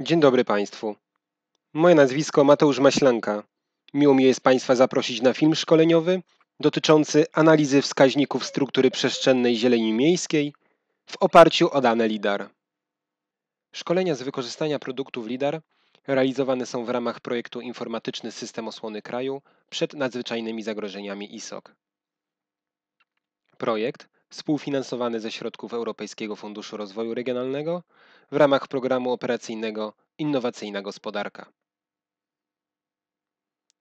Dzień dobry Państwu. Moje nazwisko Mateusz Maślanka. Miło mi jest Państwa zaprosić na film szkoleniowy dotyczący analizy wskaźników struktury przestrzennej zieleni miejskiej w oparciu o dane LIDAR. Szkolenia z wykorzystania produktów LIDAR realizowane są w ramach projektu Informatyczny System Osłony Kraju przed nadzwyczajnymi zagrożeniami ISOK. Projekt współfinansowany ze środków Europejskiego Funduszu Rozwoju Regionalnego w ramach programu operacyjnego Innowacyjna Gospodarka.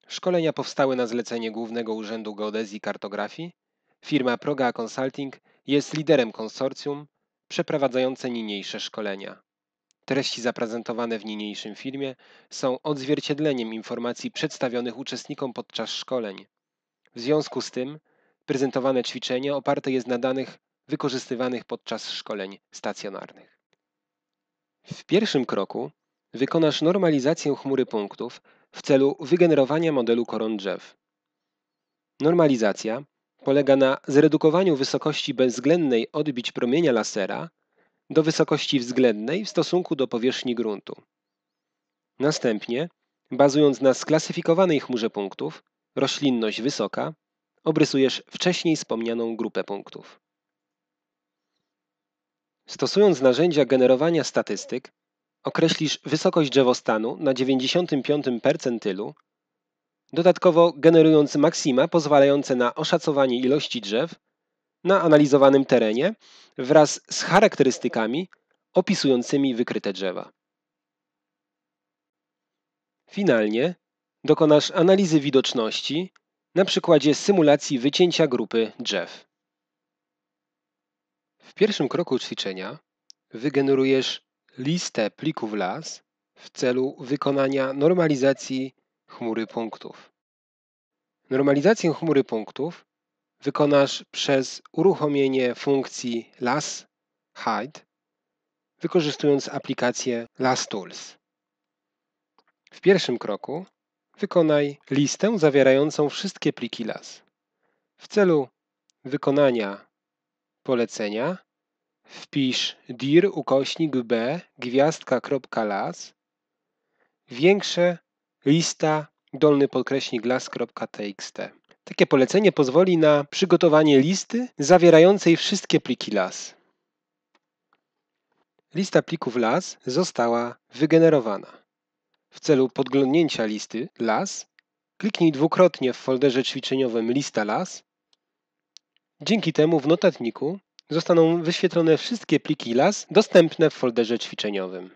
Szkolenia powstały na zlecenie Głównego Urzędu Geodezji i Kartografii. Firma Proga Consulting jest liderem konsorcjum przeprowadzające niniejsze szkolenia. Treści zaprezentowane w niniejszym filmie są odzwierciedleniem informacji przedstawionych uczestnikom podczas szkoleń. W związku z tym Prezentowane ćwiczenie oparte jest na danych wykorzystywanych podczas szkoleń stacjonarnych. W pierwszym kroku wykonasz normalizację chmury punktów w celu wygenerowania modelu koron drzew. Normalizacja polega na zredukowaniu wysokości bezwzględnej odbić promienia lasera do wysokości względnej w stosunku do powierzchni gruntu. Następnie, bazując na sklasyfikowanej chmurze punktów, roślinność wysoka, obrysujesz wcześniej wspomnianą grupę punktów. Stosując narzędzia generowania statystyk, określisz wysokość drzewostanu na 95 percentylu, dodatkowo generując maksima pozwalające na oszacowanie ilości drzew na analizowanym terenie wraz z charakterystykami opisującymi wykryte drzewa. Finalnie dokonasz analizy widoczności na przykładzie symulacji wycięcia grupy drzew. W pierwszym kroku ćwiczenia wygenerujesz listę plików las w celu wykonania normalizacji chmury punktów. Normalizację chmury punktów wykonasz przez uruchomienie funkcji las hide wykorzystując aplikację LAS Tools. W pierwszym kroku wykonaj listę zawierającą wszystkie pliki LAS. W celu wykonania polecenia wpisz dir ukośnik b gwiazdka.las większe lista dolny podkreśnik las.txt. Takie polecenie pozwoli na przygotowanie listy zawierającej wszystkie pliki las. Lista plików las została wygenerowana. W celu podglądnięcia listy LAS kliknij dwukrotnie w folderze ćwiczeniowym Lista LAS. Dzięki temu w notatniku zostaną wyświetlone wszystkie pliki LAS dostępne w folderze ćwiczeniowym.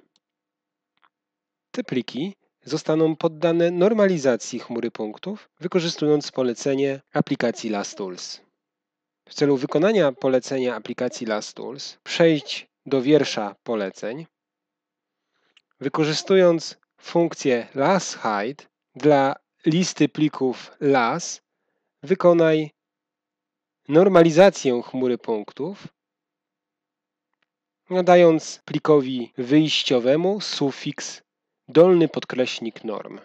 Te pliki zostaną poddane normalizacji chmury punktów, wykorzystując polecenie aplikacji LAS Tools. W celu wykonania polecenia aplikacji LAS Tools przejdź do wiersza poleceń. Wykorzystując Funkcję LASHide dla listy plików LAS wykonaj normalizację chmury punktów, nadając plikowi wyjściowemu sufiks dolny podkreśnik norm.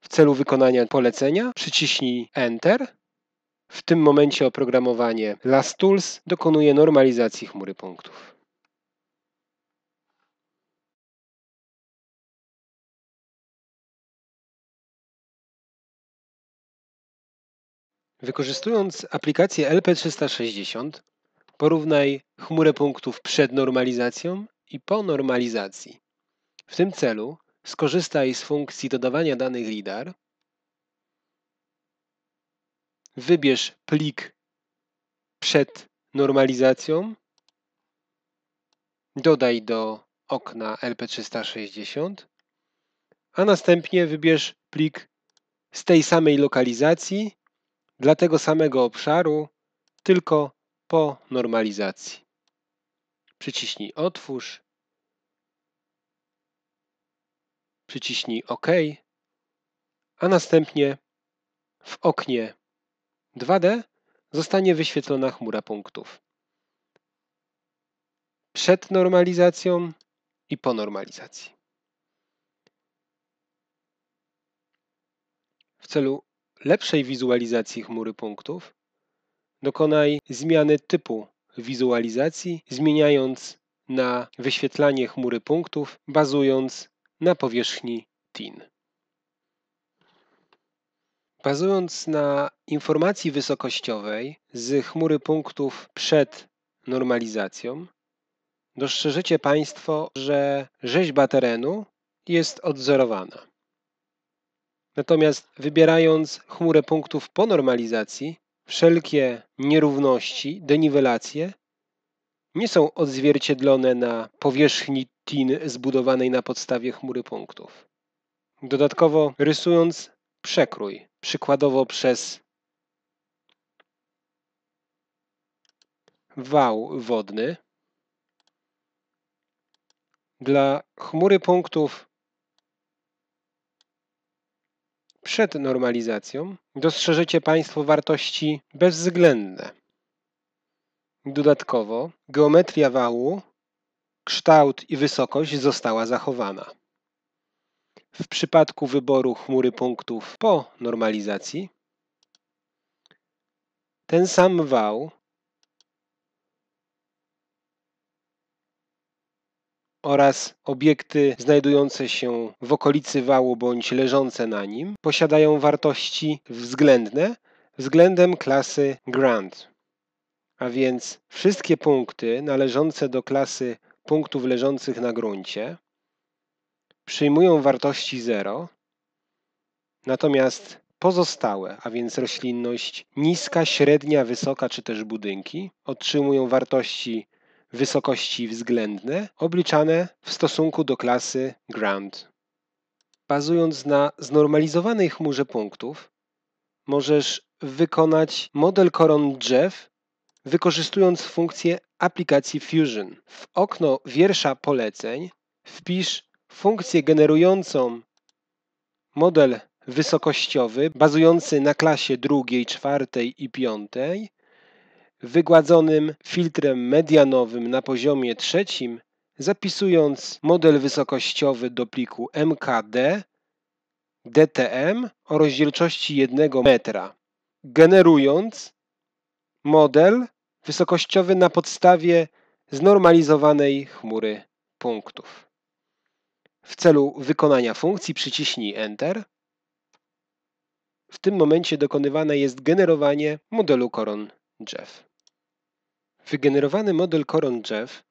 W celu wykonania polecenia przyciśnij Enter. W tym momencie oprogramowanie tools dokonuje normalizacji chmury punktów. Wykorzystując aplikację LP360 porównaj chmurę punktów przed normalizacją i po normalizacji. W tym celu skorzystaj z funkcji dodawania danych LIDAR. Wybierz plik przed normalizacją. Dodaj do okna LP360, a następnie wybierz plik z tej samej lokalizacji dla tego samego obszaru, tylko po normalizacji. Przyciśnij Otwórz, przyciśnij OK, a następnie w oknie 2D zostanie wyświetlona chmura punktów. Przed normalizacją i po normalizacji. W celu lepszej wizualizacji chmury punktów, dokonaj zmiany typu wizualizacji, zmieniając na wyświetlanie chmury punktów, bazując na powierzchni TIN. Bazując na informacji wysokościowej z chmury punktów przed normalizacją, dostrzeżycie Państwo, że rzeźba terenu jest odzorowana. Natomiast wybierając chmurę punktów po normalizacji, wszelkie nierówności, deniwelacje nie są odzwierciedlone na powierzchni TIN zbudowanej na podstawie chmury punktów. Dodatkowo rysując przekrój, przykładowo przez wał wodny, dla chmury punktów przed normalizacją dostrzeżecie Państwo wartości bezwzględne. Dodatkowo geometria wału, kształt i wysokość została zachowana. W przypadku wyboru chmury punktów po normalizacji ten sam wał oraz obiekty znajdujące się w okolicy wału bądź leżące na nim posiadają wartości względne względem klasy Grand. A więc wszystkie punkty należące do klasy punktów leżących na gruncie przyjmują wartości 0, natomiast pozostałe, a więc roślinność niska, średnia, wysoka czy też budynki, otrzymują wartości wysokości względne obliczane w stosunku do klasy ground. Bazując na znormalizowanej chmurze punktów, możesz wykonać model koron drzew, wykorzystując funkcję aplikacji Fusion. W okno wiersza poleceń wpisz funkcję generującą model wysokościowy bazujący na klasie drugiej, czwartej i piątej wygładzonym filtrem medianowym na poziomie trzecim, zapisując model wysokościowy do pliku MKD DTM o rozdzielczości 1 metra, generując model wysokościowy na podstawie znormalizowanej chmury punktów. W celu wykonania funkcji przyciśnij Enter. W tym momencie dokonywane jest generowanie modelu koron drzew. Wygenerowany model koron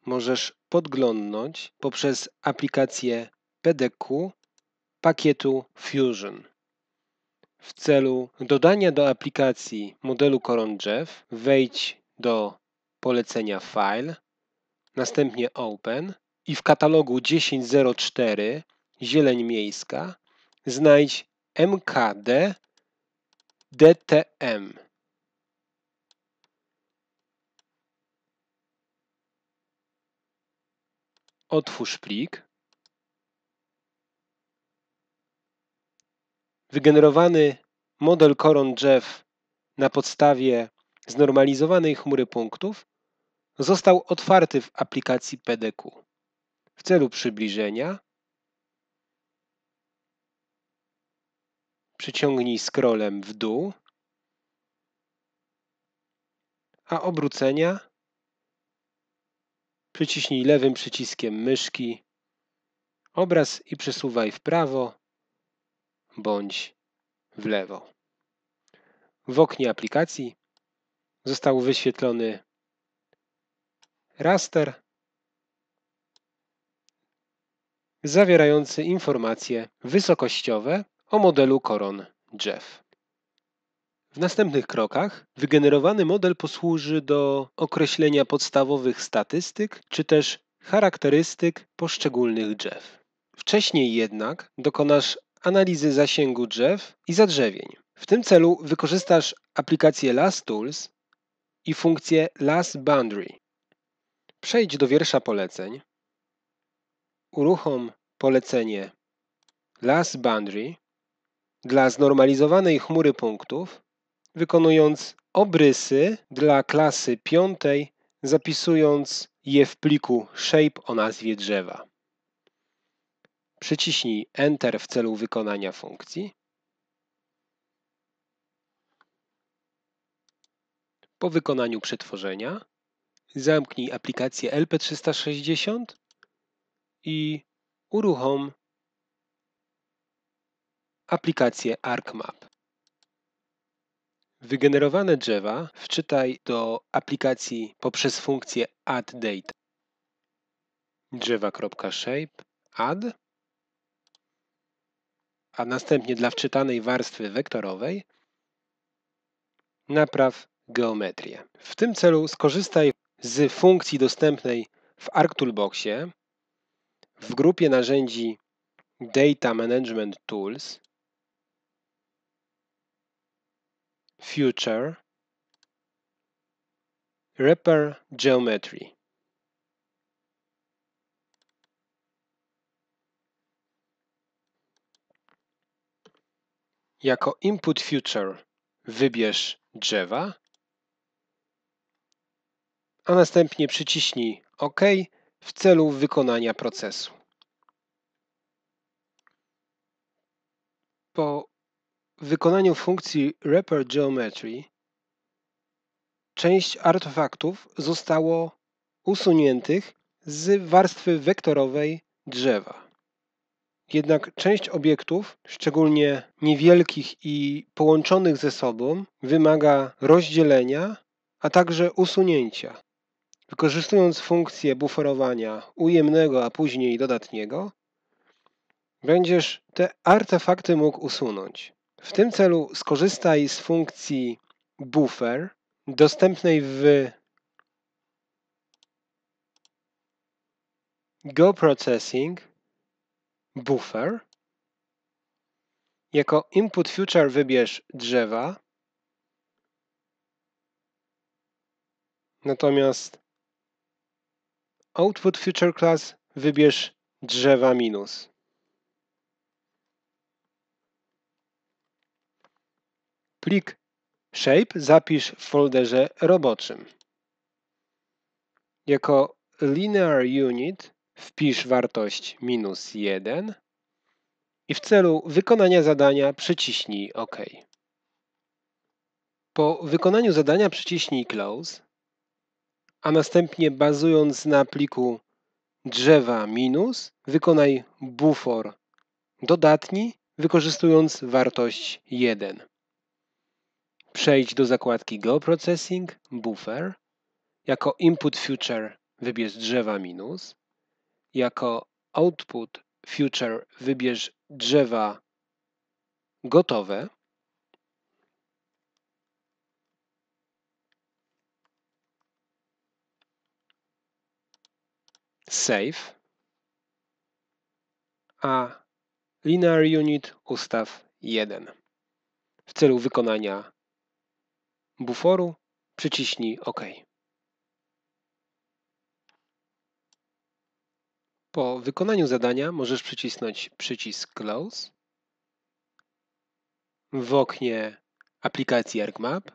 możesz podglądnąć poprzez aplikację PDQ pakietu Fusion. W celu dodania do aplikacji modelu koron wejdź do polecenia File, następnie Open i w katalogu 1004 Zieleń Miejska znajdź MKD DTM. Otwórz plik. Wygenerowany model koron drzew na podstawie znormalizowanej chmury punktów został otwarty w aplikacji PDQ. W celu przybliżenia przyciągnij scrollem w dół, a obrócenia Przyciśnij lewym przyciskiem myszki obraz i przesuwaj w prawo bądź w lewo. W oknie aplikacji został wyświetlony raster zawierający informacje wysokościowe o modelu koron drzew. W następnych krokach wygenerowany model posłuży do określenia podstawowych statystyk czy też charakterystyk poszczególnych drzew. Wcześniej jednak dokonasz analizy zasięgu drzew i zadrzewień. W tym celu wykorzystasz aplikację Last Tools i funkcję Last Boundary. Przejdź do wiersza poleceń. Uruchom polecenie Last Boundary dla znormalizowanej chmury punktów wykonując obrysy dla klasy piątej, zapisując je w pliku shape o nazwie drzewa. Przyciśnij Enter w celu wykonania funkcji. Po wykonaniu przetworzenia zamknij aplikację LP360 i uruchom aplikację ArcMap. Wygenerowane drzewa wczytaj do aplikacji poprzez funkcję add date drzewa.shape add a następnie dla wczytanej warstwy wektorowej napraw geometrię. W tym celu skorzystaj z funkcji dostępnej w ArcToolboxie w grupie narzędzi Data Management Tools Future Repair Geometry Jako input future wybierz drzewa, a następnie przyciśnij OK w celu wykonania procesu. Po w wykonaniu funkcji Wrapper Geometry część artefaktów zostało usuniętych z warstwy wektorowej drzewa. Jednak część obiektów, szczególnie niewielkich i połączonych ze sobą, wymaga rozdzielenia, a także usunięcia. Wykorzystując funkcję buforowania ujemnego, a później dodatniego, będziesz te artefakty mógł usunąć. W tym celu skorzystaj z funkcji buffer dostępnej w GoProcessing. Buffer. Jako input future wybierz drzewa. Natomiast output future class wybierz drzewa minus. Plik shape zapisz w folderze roboczym. Jako linear unit wpisz wartość minus 1 i w celu wykonania zadania przyciśnij OK. Po wykonaniu zadania przyciśnij Close, a następnie bazując na pliku drzewa minus wykonaj bufor dodatni wykorzystując wartość 1. Przejdź do zakładki Geoprocessing, Buffer. Jako Input Future wybierz drzewa minus. Jako Output Future wybierz drzewa gotowe. Save. A Linear Unit ustaw 1 w celu wykonania buforu, przyciśnij OK. Po wykonaniu zadania możesz przycisnąć przycisk Close. W oknie aplikacji ArcMap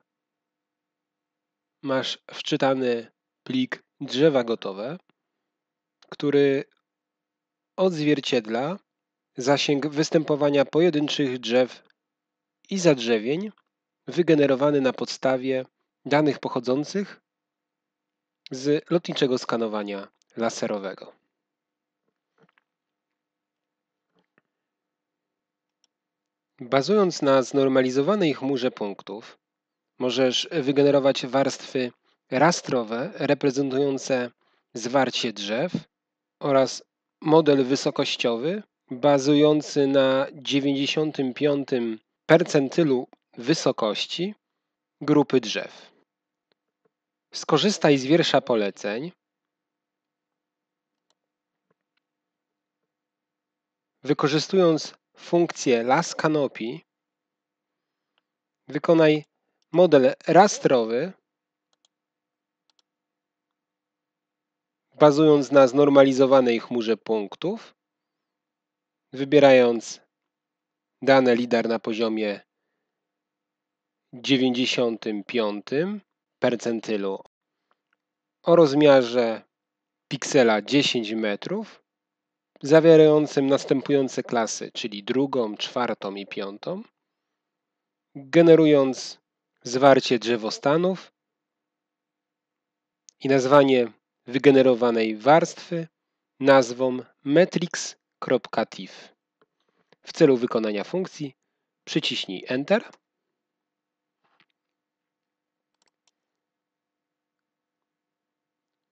masz wczytany plik drzewa gotowe, który odzwierciedla zasięg występowania pojedynczych drzew i zadrzewień wygenerowany na podstawie danych pochodzących z lotniczego skanowania laserowego. Bazując na znormalizowanej chmurze punktów, możesz wygenerować warstwy rastrowe reprezentujące zwarcie drzew oraz model wysokościowy bazujący na 95 percentylu wysokości, grupy drzew. Skorzystaj z wiersza poleceń. Wykorzystując funkcję las kanopi. wykonaj model rastrowy, bazując na znormalizowanej chmurze punktów, wybierając dane LIDAR na poziomie 95 percentylu o rozmiarze piksela 10 metrów zawierającym następujące klasy, czyli drugą, czwartą i piątą, generując zwarcie drzewostanów i nazwanie wygenerowanej warstwy nazwą matrix.tif. W celu wykonania funkcji przyciśnij Enter.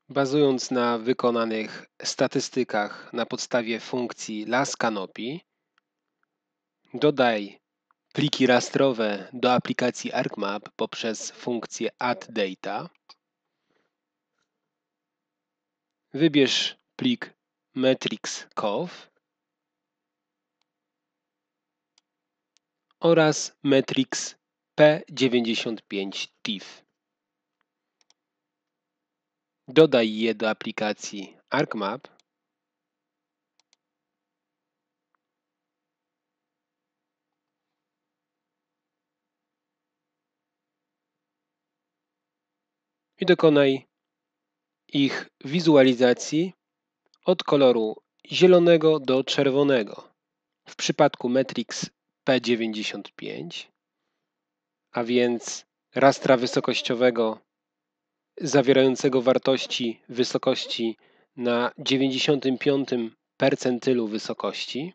Bazując na wykonanych statystykach na podstawie funkcji las Canopy, dodaj pliki rastrowe do aplikacji ArcMap poprzez funkcję add data. Wybierz plik Metrics_COV oraz matrix p95 TIFF. Dodaj je do aplikacji ArcMap. I dokonaj ich wizualizacji od koloru zielonego do czerwonego. W przypadku Matrix P95, a więc rastra wysokościowego zawierającego wartości wysokości na 95 percentylu wysokości.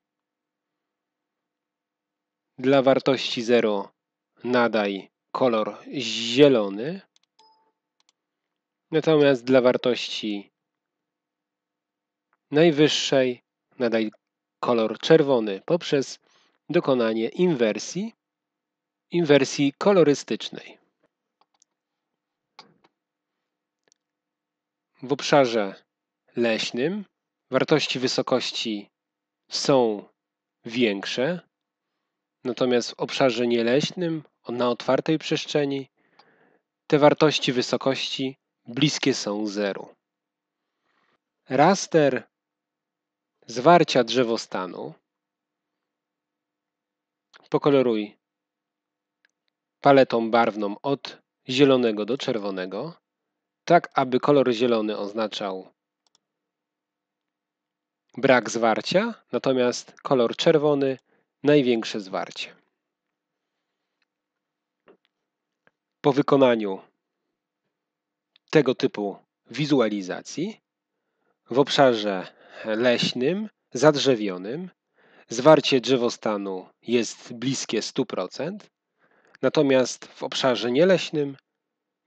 Dla wartości 0 nadaj kolor zielony, natomiast dla wartości najwyższej nadaj kolor czerwony poprzez dokonanie inwersji, inwersji kolorystycznej. w obszarze leśnym wartości wysokości są większe, natomiast w obszarze nieleśnym, na otwartej przestrzeni, te wartości wysokości bliskie są zeru. Raster zwarcia drzewostanu pokoloruj paletą barwną od zielonego do czerwonego tak aby kolor zielony oznaczał brak zwarcia, natomiast kolor czerwony największe zwarcie. Po wykonaniu tego typu wizualizacji w obszarze leśnym, zadrzewionym, zwarcie drzewostanu jest bliskie 100%, natomiast w obszarze nieleśnym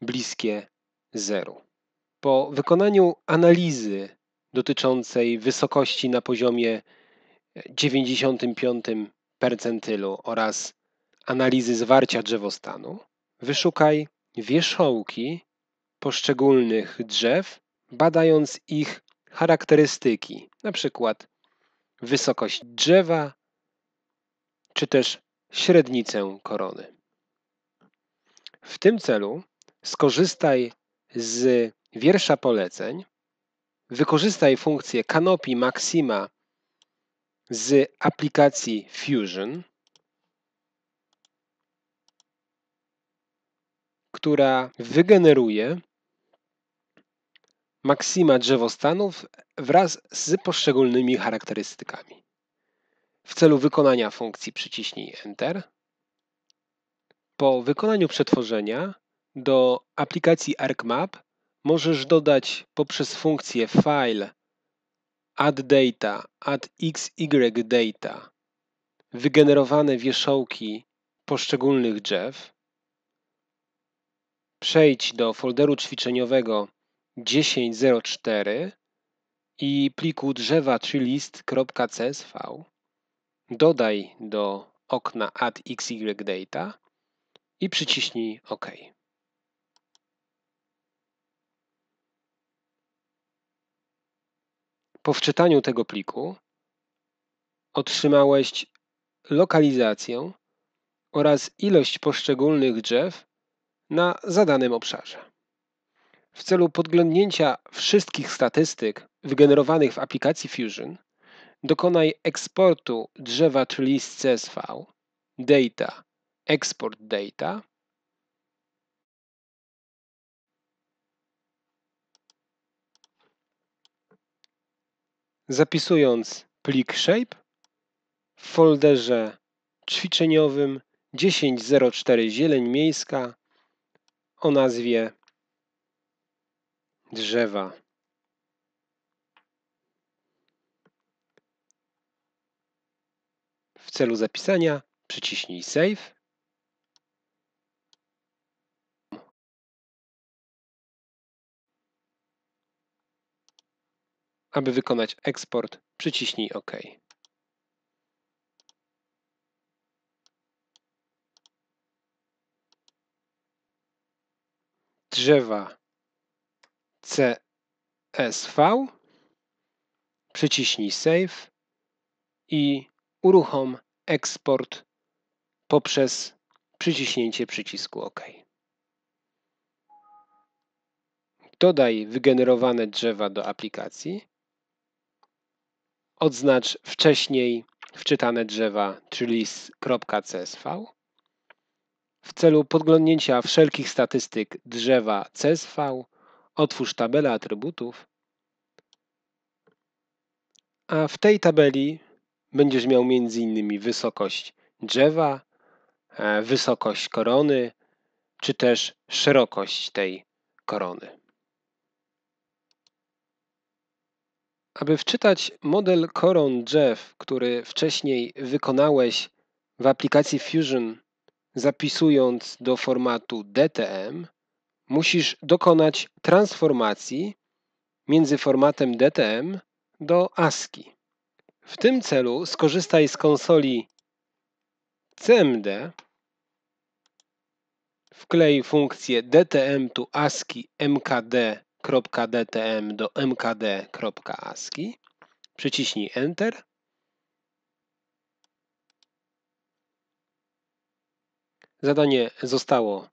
bliskie zero. Po wykonaniu analizy dotyczącej wysokości na poziomie 95 e, percentylu oraz analizy zwarcia drzewostanu, wyszukaj wierzchołki poszczególnych drzew, badając ich charakterystyki, na przykład wysokość drzewa czy też średnicę korony. W tym celu skorzystaj z wiersza poleceń, wykorzystaj funkcję Canopy Maxima z aplikacji Fusion, która wygeneruje maksima drzewostanów wraz z poszczególnymi charakterystykami. W celu wykonania funkcji przyciśnij Enter. Po wykonaniu przetworzenia do aplikacji ArcMap możesz dodać poprzez funkcję File add data, add xydata wygenerowane wierzchołki poszczególnych drzew. Przejdź do folderu ćwiczeniowego 1004 i pliku drzewa czy list.csv. Dodaj do okna add y Data i przyciśnij OK. Po wczytaniu tego pliku otrzymałeś lokalizację oraz ilość poszczególnych drzew na zadanym obszarze. W celu podglądnięcia wszystkich statystyk wygenerowanych w aplikacji Fusion dokonaj eksportu drzewa czyli list CSV data export data zapisując plik shape w folderze ćwiczeniowym 1004 Zieleń Miejska o nazwie drzewa. W celu zapisania przyciśnij Save. Aby wykonać eksport, przyciśnij OK. Drzewa CSV, przyciśnij Save i uruchom eksport poprzez przyciśnięcie przycisku OK. Dodaj wygenerowane drzewa do aplikacji. Odznacz wcześniej wczytane drzewa, czyli .csv, W celu podglądnięcia wszelkich statystyk drzewa CSV otwórz tabelę atrybutów, a w tej tabeli będziesz miał m.in. wysokość drzewa, e, wysokość korony, czy też szerokość tej korony. Aby wczytać model koron drzew, który wcześniej wykonałeś w aplikacji Fusion, zapisując do formatu DTM, musisz dokonać transformacji między formatem DTM do ASCII. W tym celu skorzystaj z konsoli CMD, wklej funkcję DTM to ASCII MKD .dtm do mkd.ascii, przyciśnij Enter. Zadanie zostało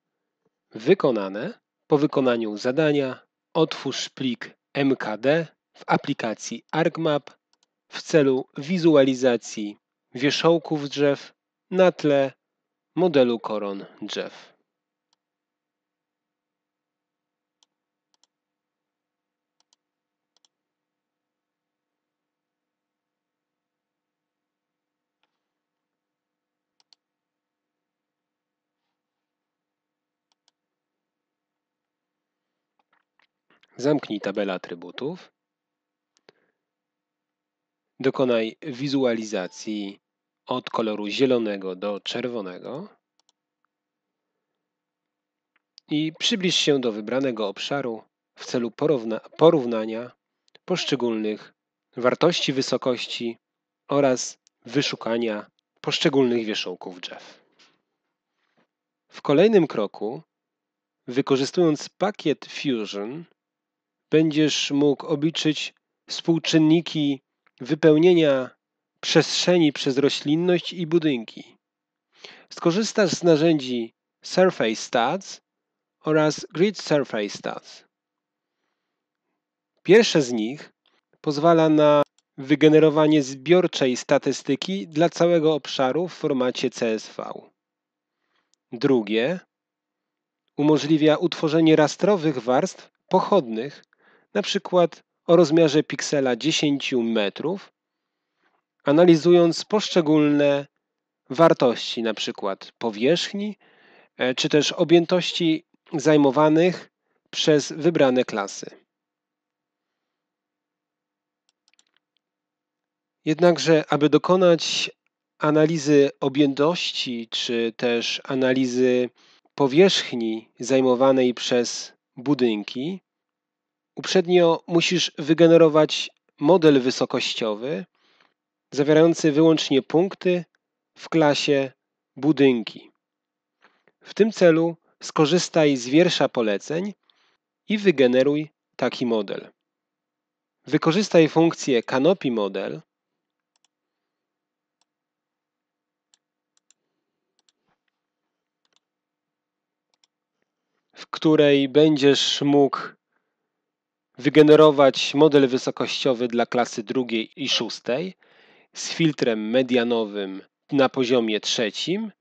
wykonane. Po wykonaniu zadania otwórz plik MKD w aplikacji ArcMap w celu wizualizacji wierzchołków drzew na tle modelu koron drzew. Zamknij tabelę atrybutów. Dokonaj wizualizacji od koloru zielonego do czerwonego i przybliż się do wybranego obszaru w celu porówna porównania poszczególnych wartości wysokości oraz wyszukania poszczególnych wierzchołków drzew. W kolejnym kroku, wykorzystując pakiet Fusion, będziesz mógł obliczyć współczynniki wypełnienia przestrzeni przez roślinność i budynki. Skorzystasz z narzędzi Surface Stats oraz Grid Surface Stats. Pierwsze z nich pozwala na wygenerowanie zbiorczej statystyki dla całego obszaru w formacie CSV. Drugie umożliwia utworzenie rastrowych warstw pochodnych na przykład o rozmiarze piksela 10 metrów, analizując poszczególne wartości, na przykład powierzchni, e, czy też objętości zajmowanych przez wybrane klasy. Jednakże, aby dokonać analizy objętości, czy też analizy powierzchni zajmowanej przez budynki, Uprzednio musisz wygenerować model wysokościowy zawierający wyłącznie punkty w klasie budynki. W tym celu skorzystaj z wiersza poleceń i wygeneruj taki model. Wykorzystaj funkcję Canopy Model w której będziesz mógł wygenerować model wysokościowy dla klasy drugiej i szóstej z filtrem medianowym na poziomie trzecim,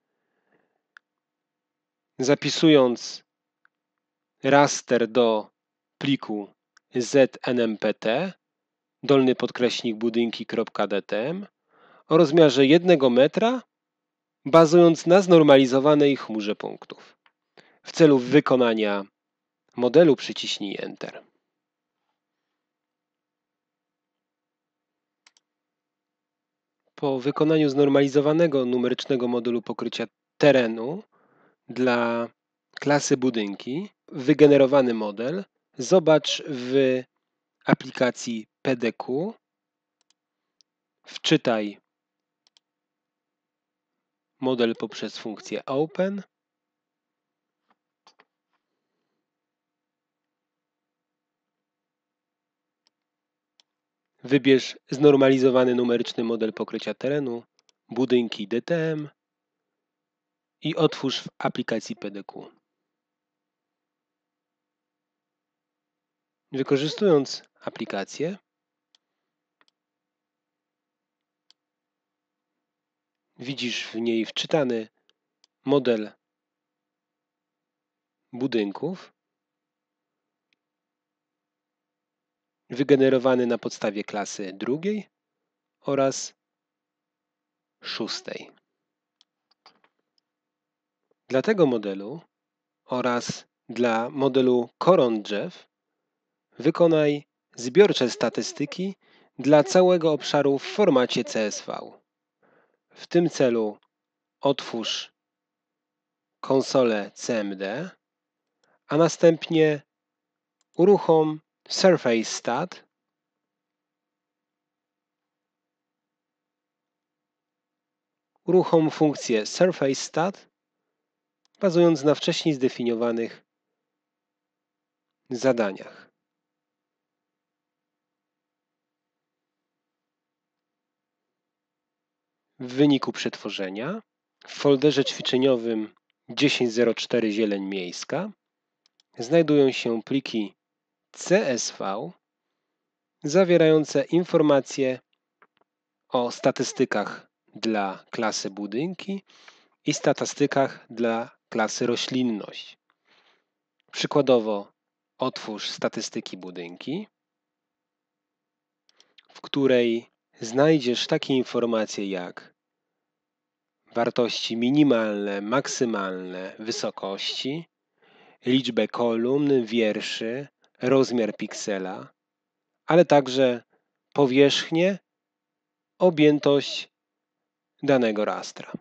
zapisując raster do pliku znmpt dolny podkreśnik budynki.dtm o rozmiarze 1 metra bazując na znormalizowanej chmurze punktów. W celu wykonania modelu przyciśnij Enter. Po wykonaniu znormalizowanego numerycznego modelu pokrycia terenu dla klasy budynki, wygenerowany model zobacz w aplikacji PDQ, wczytaj model poprzez funkcję Open Wybierz znormalizowany numeryczny model pokrycia terenu, budynki DTM i otwórz w aplikacji PDQ. Wykorzystując aplikację, widzisz w niej wczytany model budynków wygenerowany na podstawie klasy drugiej oraz szóstej. Dla tego modelu oraz dla modelu koron drzew wykonaj zbiorcze statystyki dla całego obszaru w formacie CSV. W tym celu otwórz konsolę CMD, a następnie uruchom surface stat uruchom funkcję surface stat bazując na wcześniej zdefiniowanych zadaniach. W wyniku przetworzenia w folderze ćwiczeniowym 10.04 Zieleń Miejska znajdują się pliki CSV zawierające informacje o statystykach dla klasy budynki i statystykach dla klasy roślinność. Przykładowo otwórz statystyki budynki, w której znajdziesz takie informacje jak wartości minimalne, maksymalne, wysokości, liczbę kolumn, wierszy, rozmiar piksela, ale także powierzchnię, objętość danego rastra.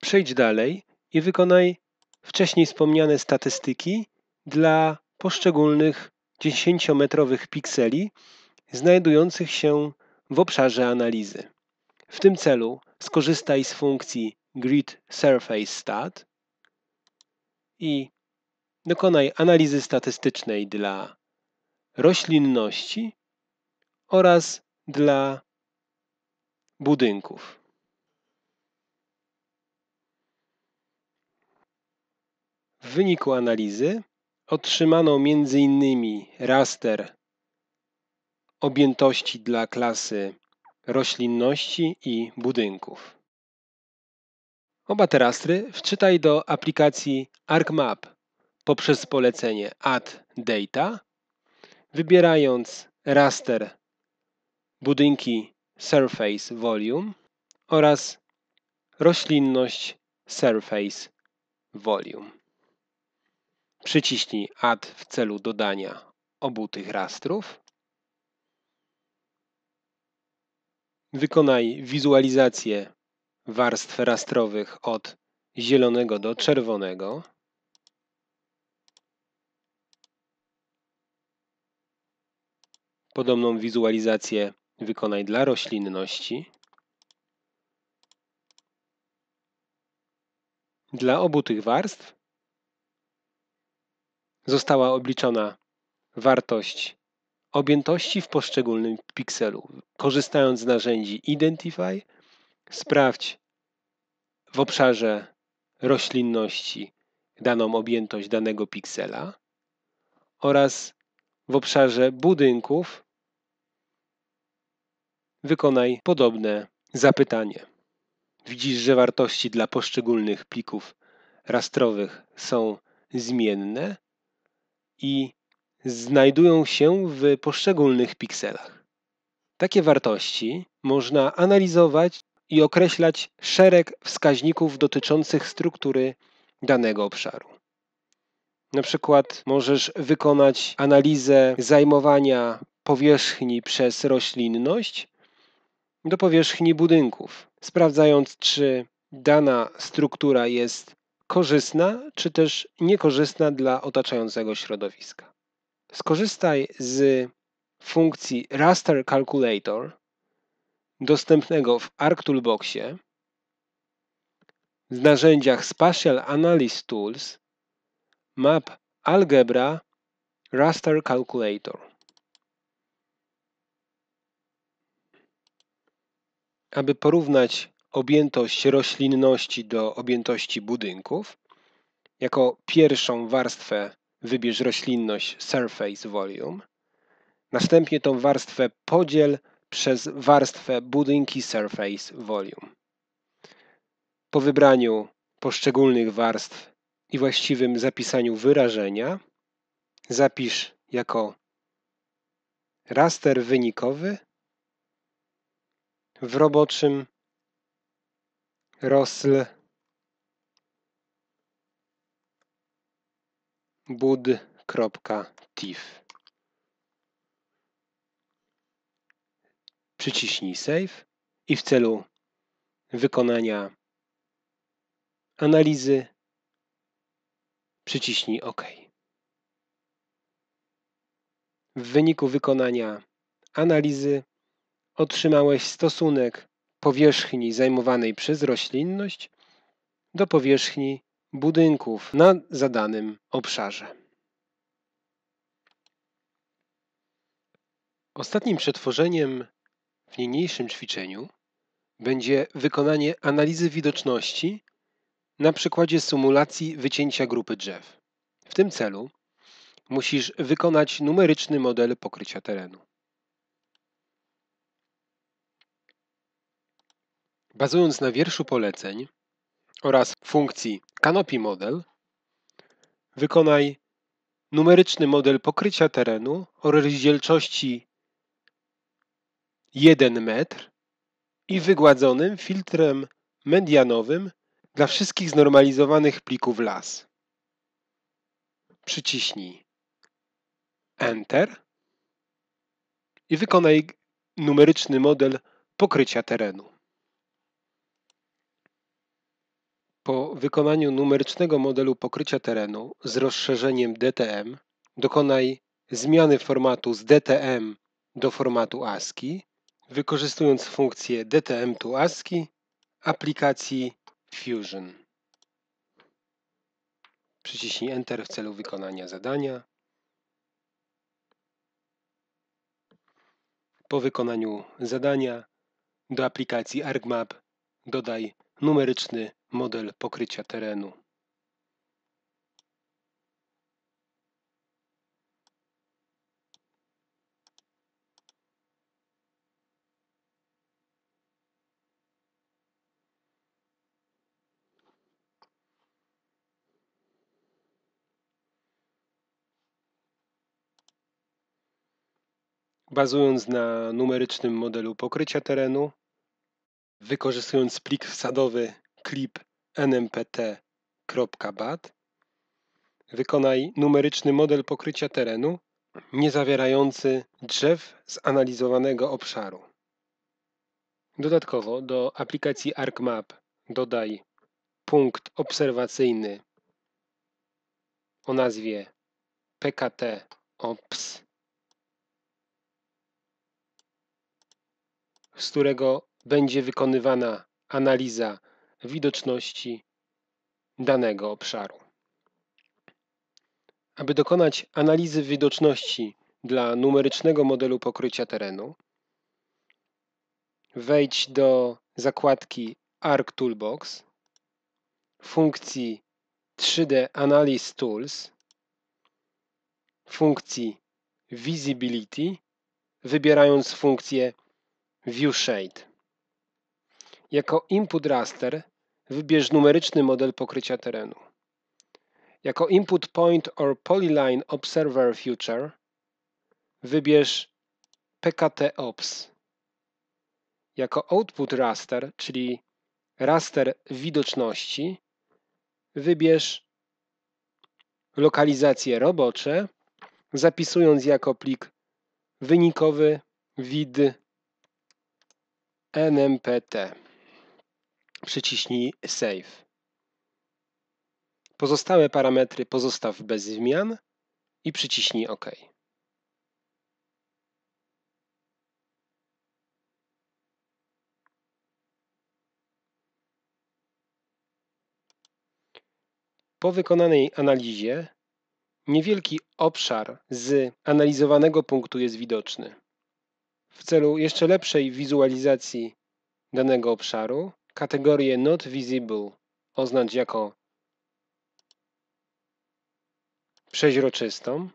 Przejdź dalej i wykonaj wcześniej wspomniane statystyki dla poszczególnych 10-metrowych pikseli znajdujących się w obszarze analizy. W tym celu skorzystaj z funkcji Grid Surface Stat i dokonaj analizy statystycznej dla roślinności oraz dla budynków. W wyniku analizy otrzymano m.in. raster objętości dla klasy roślinności i budynków. Oba te rastry wczytaj do aplikacji ArcMap poprzez polecenie Add Data, wybierając raster budynki Surface Volume oraz roślinność Surface Volume. Przyciśnij Add w celu dodania obu tych rastrów. Wykonaj wizualizację warstw rastrowych od zielonego do czerwonego. Podobną wizualizację wykonaj dla roślinności. Dla obu tych warstw została obliczona wartość objętości w poszczególnym pikselu. Korzystając z narzędzi Identify, sprawdź w obszarze roślinności daną objętość danego piksela oraz w obszarze budynków, wykonaj podobne zapytanie. Widzisz, że wartości dla poszczególnych plików rastrowych są zmienne i znajdują się w poszczególnych pikselach. Takie wartości można analizować i określać szereg wskaźników dotyczących struktury danego obszaru. Na przykład możesz wykonać analizę zajmowania powierzchni przez roślinność do powierzchni budynków, sprawdzając, czy dana struktura jest korzystna, czy też niekorzystna dla otaczającego środowiska. Skorzystaj z funkcji Raster Calculator dostępnego w ArcToolboxie, w narzędziach Spatial Analysis Tools Map Algebra Raster Calculator. Aby porównać objętość roślinności do objętości budynków, jako pierwszą warstwę wybierz roślinność Surface Volume, następnie tą warstwę podziel przez warstwę budynki Surface Volume. Po wybraniu poszczególnych warstw i właściwym zapisaniu wyrażenia zapisz jako raster wynikowy w roboczym rosl bud.tif. Przyciśnij Save i w celu wykonania analizy przyciśnij OK. W wyniku wykonania analizy otrzymałeś stosunek powierzchni zajmowanej przez roślinność do powierzchni budynków na zadanym obszarze. Ostatnim przetworzeniem w niniejszym ćwiczeniu będzie wykonanie analizy widoczności na przykładzie symulacji wycięcia grupy drzew. W tym celu musisz wykonać numeryczny model pokrycia terenu. Bazując na wierszu poleceń oraz funkcji Canopy Model, wykonaj numeryczny model pokrycia terenu o rozdzielczości 1 metr i wygładzonym filtrem medianowym dla wszystkich znormalizowanych plików las. Przyciśnij Enter i wykonaj numeryczny model pokrycia terenu. Po wykonaniu numerycznego modelu pokrycia terenu z rozszerzeniem DTM dokonaj zmiany formatu z DTM do formatu ASCII, wykorzystując funkcję DTM to ASCII aplikacji Fusion. Przyciśnij Enter w celu wykonania zadania. Po wykonaniu zadania do aplikacji ArcMap dodaj numeryczny model pokrycia terenu. bazując na numerycznym modelu pokrycia terenu, wykorzystując plik wsadowy clip nmpt.bat, wykonaj numeryczny model pokrycia terenu nie zawierający drzew z analizowanego obszaru. Dodatkowo do aplikacji ArcMap dodaj punkt obserwacyjny o nazwie PKT OPS z którego będzie wykonywana analiza widoczności danego obszaru. Aby dokonać analizy widoczności dla numerycznego modelu pokrycia terenu, wejdź do zakładki Arc Toolbox, funkcji 3D Analyze Tools, funkcji Visibility, wybierając funkcję ViewShade. Jako input raster wybierz numeryczny model pokrycia terenu. Jako input point or polyline observer future wybierz PKT Ops. Jako output raster, czyli raster widoczności, wybierz lokalizacje robocze, zapisując jako plik wynikowy wid. NMPT. Przyciśnij Save. Pozostałe parametry pozostaw bez zmian i przyciśnij OK. Po wykonanej analizie niewielki obszar z analizowanego punktu jest widoczny. W celu jeszcze lepszej wizualizacji danego obszaru kategorię Not Visible oznacz jako przeźroczystą,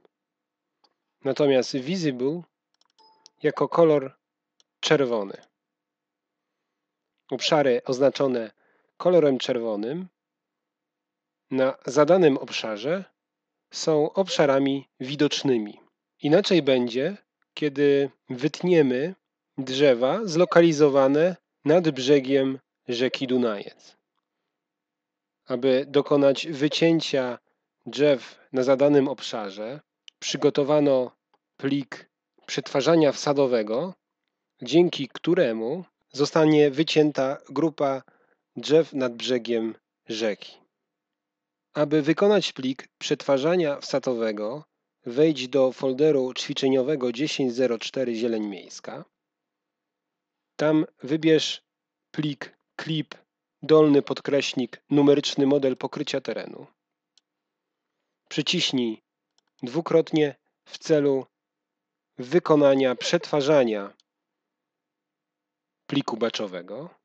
natomiast Visible jako kolor czerwony. Obszary oznaczone kolorem czerwonym na zadanym obszarze są obszarami widocznymi. Inaczej będzie, kiedy wytniemy drzewa zlokalizowane nad brzegiem rzeki Dunajec. Aby dokonać wycięcia drzew na zadanym obszarze, przygotowano plik przetwarzania wsadowego, dzięki któremu zostanie wycięta grupa drzew nad brzegiem rzeki. Aby wykonać plik przetwarzania wsadowego, wejdź do folderu ćwiczeniowego 1004 Zieleń Miejska. Tam wybierz plik klip dolny podkreśnik numeryczny model pokrycia terenu. Przyciśnij dwukrotnie w celu wykonania przetwarzania pliku baczowego.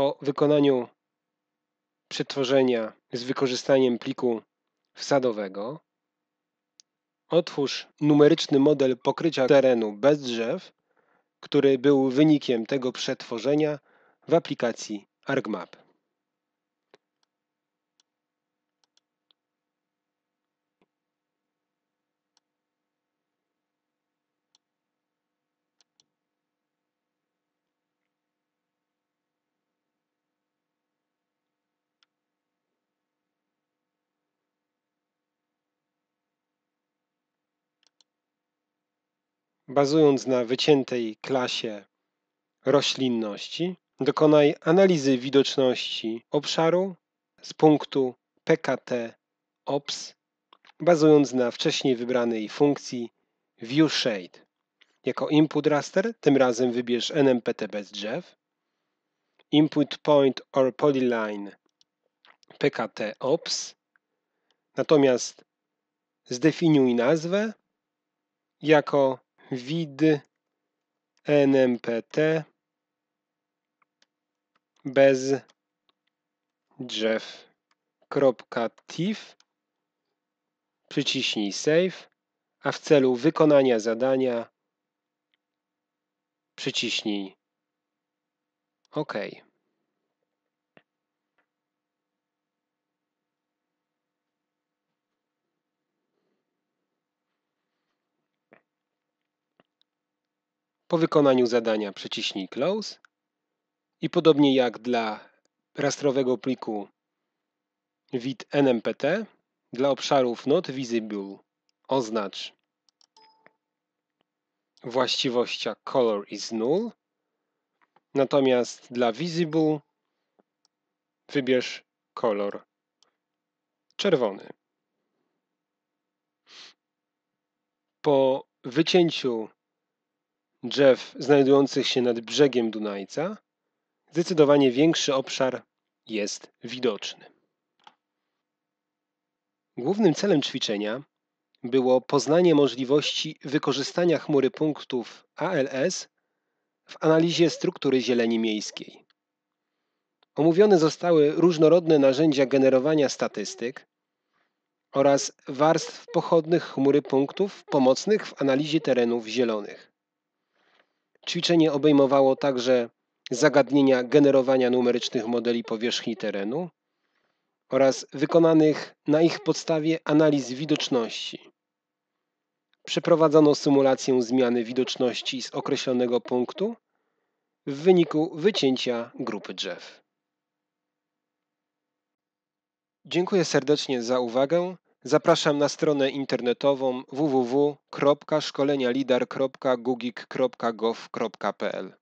Po wykonaniu przetworzenia z wykorzystaniem pliku wsadowego, otwórz numeryczny model pokrycia terenu bez drzew, który był wynikiem tego przetworzenia w aplikacji ArcMap. bazując na wyciętej klasie roślinności, dokonaj analizy widoczności obszaru z punktu PKT OPS, bazując na wcześniej wybranej funkcji ViewShade. Jako input raster tym razem wybierz NMPT bez drzew, input point or polyline PKT OPS, natomiast zdefiniuj nazwę jako WID, NMPT, bez drzew. .tif, przyciśnij Save, a w celu wykonania zadania przyciśnij OK. Po wykonaniu zadania przyciśnij Close i podobnie jak dla rastrowego pliku wid NMPT, dla obszarów Not Visible oznacz właściwością Color is Null, natomiast dla Visible wybierz kolor czerwony. Po wycięciu drzew znajdujących się nad brzegiem Dunajca, zdecydowanie większy obszar jest widoczny. Głównym celem ćwiczenia było poznanie możliwości wykorzystania chmury punktów ALS w analizie struktury zieleni miejskiej. Omówione zostały różnorodne narzędzia generowania statystyk oraz warstw pochodnych chmury punktów pomocnych w analizie terenów zielonych. Ćwiczenie obejmowało także zagadnienia generowania numerycznych modeli powierzchni terenu oraz wykonanych na ich podstawie analiz widoczności. Przeprowadzono symulację zmiany widoczności z określonego punktu w wyniku wycięcia grupy drzew. Dziękuję serdecznie za uwagę. Zapraszam na stronę internetową www.szkolenialidar.gugik.gov.pl